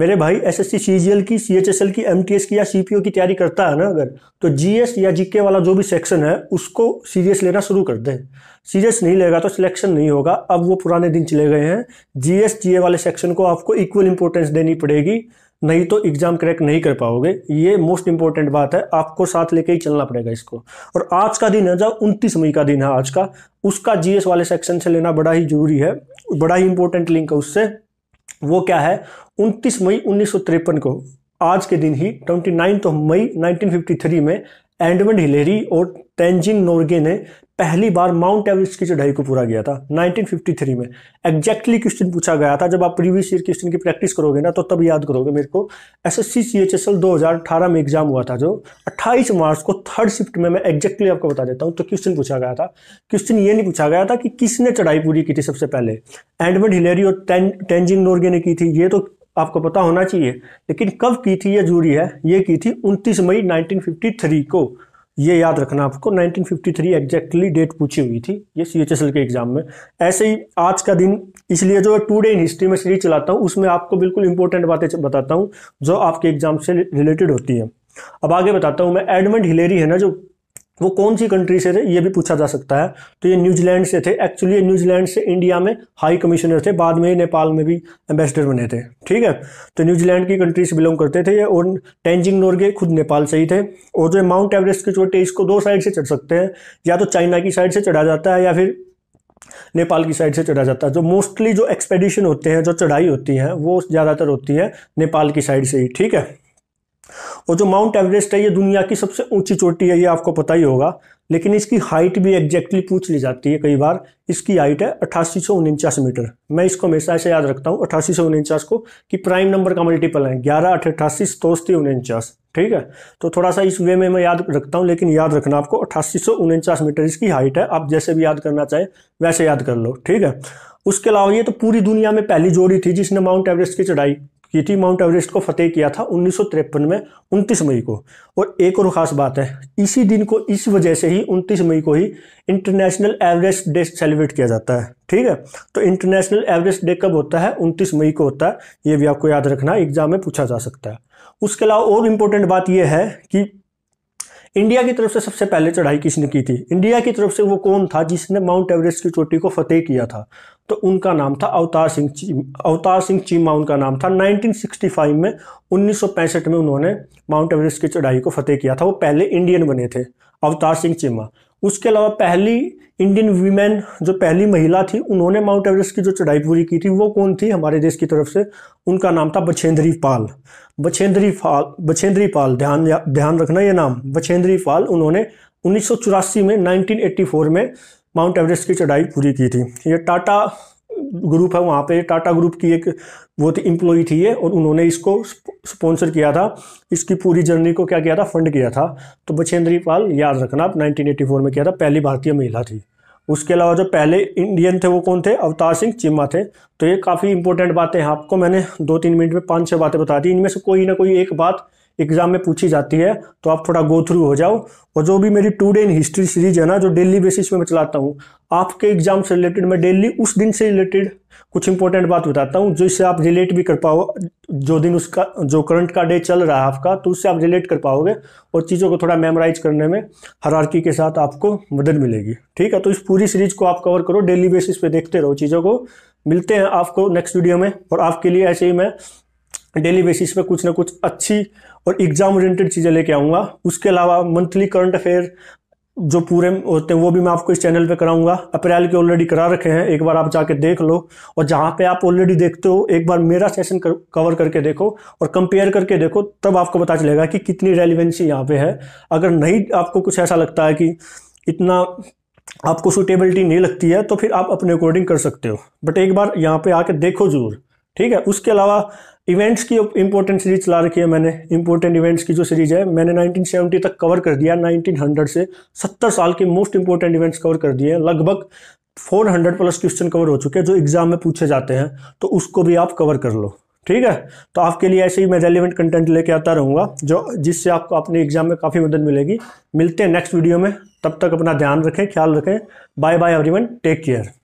मेरे भाई SSC CGL की सीएचएसएल की एमटीएस की या सीपीओ की तैयारी करता है ना अगर तो जीएस या जीके वाला जो भी सेक्शन है उसको सीरियस लेना शुरू कर दें सीरियस नहीं लेगा तो सिलेक्शन नहीं होगा अब वो पुराने दिन चले गए हैं जीएस जीए वाले सेक्शन को आपको इक्वल इंपोर्टेंस देनी पड़ेगी नहीं तो एग्जाम क्रैक नहीं कर पाओगे ये मोस्ट इंपॉर्टेंट बात है आपको साथ लेके ही चलना पड़ेगा इसको और आज का दिन है जब उनतीस मई का दिन है आज का उसका जीएस वाले सेक्शन से लेना बड़ा ही जरूरी है बड़ा ही इंपॉर्टेंट लिंक है उससे वो क्या है 29 मई उन्नीस को आज के दिन ही 29 तो मई 1953 में एंडमंड हिलेरी और टेंजिन नोर्गे ने पहली बार माउंट एवरेस्ट की चढ़ाई को पूरा किया था 1953 में एग्जैक्टली क्वेश्चन पूछा गया था जब आप प्रीवियस ईयर क्वेश्चन की प्रैक्टिस करोगे ना तो तब याद करोगे मेरे को S S C C H S L दो हजार अठारह में एग्जाम हुआ था जो 28 मार्च को थर्ड शिफ्ट में मैं एग्जैक्टली आपको बता देता हूँ तो क्वेश्चन पूछा गया था क्वेश्चन ये नहीं पूछा गया था कि किसने चढ़ाई पूरी की थी सबसे पहले एंडमंड हिलेरी और टेंजिन नोर्गे ने की थी ये तो आपको पता होना चाहिए लेकिन कब की थी ये जूरी है ये की थी 29 मई 1953 को ये याद रखना आपको 1953 एग्जैक्टली डेट पूछी हुई थी ये सी के एग्जाम में ऐसे ही आज का दिन इसलिए जो टू डे इन हिस्ट्री में सीरीज चलाता हूँ उसमें आपको बिल्कुल इंपॉर्टेंट बातें बताता हूँ जो आपके एग्जाम से रिलेटेड होती हैं अब आगे बताता हूँ मैं एडमंड हिलेरी है ना जो वो कौन सी कंट्री से थे ये भी पूछा जा सकता है तो ये न्यूजीलैंड से थे एक्चुअली ये न्यूजीलैंड से इंडिया में हाई कमिश्नर थे बाद में ये नेपाल में भी एम्बेसडर बने थे ठीक है तो न्यूजीलैंड की कंट्री से बिलोंग करते थे ये और टेंजिंग नोरगे खुद नेपाल से ही थे और जो माउंट एवरेस्ट की चोटी इसको दो साइड से चढ़ सकते हैं या तो चाइना की साइड से चढ़ा जाता है या फिर नेपाल की साइड से चढ़ा जाता है तो जो मोस्टली जो एक्सपेडिशन होते हैं जो चढ़ाई होती है वो ज़्यादातर होती है नेपाल की साइड से ही ठीक है और जो माउंट एवरेस्ट है ये दुनिया की सबसे ऊंची चोटी है ये आपको पता ही होगा लेकिन इसकी हाइट भी एग्जैक्टली पूछ ली जाती है कई बार इसकी हाइट है अट्ठासी सौ उनचास मीटर मैं इसको हमेशा ऐसे याद रखता हूँ अट्ठासी सौ उनचास को कि प्राइम नंबर का मल्टीपल है ग्यारह अठ अट्ठासी सतोस्ती उनचास ठीक है तो थोड़ा सा इस वे में मैं याद रखता हूँ लेकिन याद रखना आपको अट्ठासी सौ उनचास मीटर इसकी हाइट है आप जैसे भी याद करना चाहें वैसे याद कर लो ठीक है उसके अलावा ये तो पूरी दुनिया में पहली जोड़ी थी जिसने माउंट एवरेस्ट की चढ़ाई की थी माउंट एवरेस्ट को फतेह किया था उन्नीस में उनतीस मई को और एक और ख़ास बात है इसी दिन को इस वजह से ही उनतीस मई को ही इंटरनेशनल एवरेस्ट डे सेलिब्रेट किया जाता है ठीक है तो इंटरनेशनल एवरेस्ट डे कब होता है उनतीस मई को होता है ये भी आपको याद रखना एग्जाम में पूछा जा सकता है उसके अलावा और इम्पोर्टेंट बात यह है कि इंडिया की तरफ से सबसे पहले चढ़ाई किसने की थी इंडिया की तरफ से वो कौन था जिसने माउंट एवरेस्ट की चोटी को फतेह किया था तो उनका नाम था अवतार सिंह अवतार सिंह चीमा उनका नाम था 1965 में 1965 में उन्होंने माउंट एवरेस्ट की चढ़ाई को फतेह किया था वो पहले इंडियन बने थे अवतार सिंह चीमा उसके अलावा पहली इंडियन वीमेन जो पहली महिला थी उन्होंने माउंट एवरेस्ट की जो चढ़ाई पूरी की थी वो कौन थी हमारे देश की तरफ से उनका नाम था बछेंद्री पाल बछेंद्री पाल बछेंद्री पाल ध्यान ध्यान रखना ये नाम बछेंद्री पाल उन्होंने उन्नीस में 1984 में माउंट एवरेस्ट की चढ़ाई पूरी की थी ये टाटा ग्रुप है वहाँ पे टाटा ग्रुप की एक वो थी इम्प्लॉई थी ये और उन्होंने इसको स्पॉन्सर किया था इसकी पूरी जर्नी को क्या किया था फंड किया था तो बछेंद्री पाल याद रखना आप नाइनटीन में किया था पहली भारतीय महिला थी उसके अलावा जो पहले इंडियन थे वो कौन थे अवतार सिंह चिम्मा थे तो ये काफ़ी इंपॉर्टेंट बातें हैं आपको मैंने दो तीन मिनट में पाँच छः बातें बता दी इनमें से कोई ना कोई एक बात एग्जाम में पूछी जाती है तो आप थोड़ा गो थ्रू हो जाओ और जो भी मेरी today in history series है ना जो डेली बेसिस पे मैं चलाता हूँ आपके एग्जाम से रिलेटेड मैं डेली उस दिन से रिलेटेड कुछ इंपॉर्टेंट बात बताता हूँ जिससे आप रिलेट भी कर पाओ जो दिन उसका जो करंट का डे चल रहा है आपका तो उससे आप रिलेट कर पाओगे और चीज़ों को थोड़ा मेमोराइज करने में हरारकी के साथ आपको मदद मिलेगी ठीक है तो इस पूरी सीरीज को आप कवर करो डेली बेसिस पे देखते रहो चीज़ों को मिलते हैं आपको नेक्स्ट वीडियो में और आपके लिए ऐसे ही मैं डेली बेसिस पे कुछ ना कुछ अच्छी और एग्जाम ओरिएंटेड चीज़ें लेके आऊँगा उसके अलावा मंथली करंट अफेयर जो पूरे होते हैं वो भी मैं आपको इस चैनल पे कराऊंगा अप्रैल के ऑलरेडी करा रखे हैं एक बार आप जाके देख लो और जहाँ पे आप ऑलरेडी देखते हो एक बार मेरा सेशन कर, कवर करके देखो और कंपेयर करके देखो तब आपको पता चलेगा कि कितनी रेलिवेंसी यहाँ पे है अगर नहीं आपको कुछ ऐसा लगता है कि इतना आपको सुटेबिलिटी नहीं लगती है तो फिर आप अपने अकॉर्डिंग कर सकते हो बट एक बार यहाँ पर आके देखो जरूर ठीक है उसके अलावा इवेंट्स की इंपॉर्टेंट सीरीज चला रखी है मैंने इंपॉर्टेंट इवेंट्स की जो सीरीज है मैंने 1970 तक कवर कर दिया 1900 से 70 साल के मोस्ट इंपॉर्टेंट इवेंट्स कवर कर दिए लगभग 400 प्लस क्वेश्चन कवर हो चुके हैं जो एग्जाम में पूछे जाते हैं तो उसको भी आप कवर कर लो ठीक है तो आपके लिए ऐसे ही मैं रेलिवेंट कंटेंट लेके आता रहूँगा जो जिससे आपको अपने एग्जाम में काफ़ी मदद मिलेगी मिलते हैं नेक्स्ट वीडियो में तब तक अपना ध्यान रखें ख्याल रखें bye bye everyone take care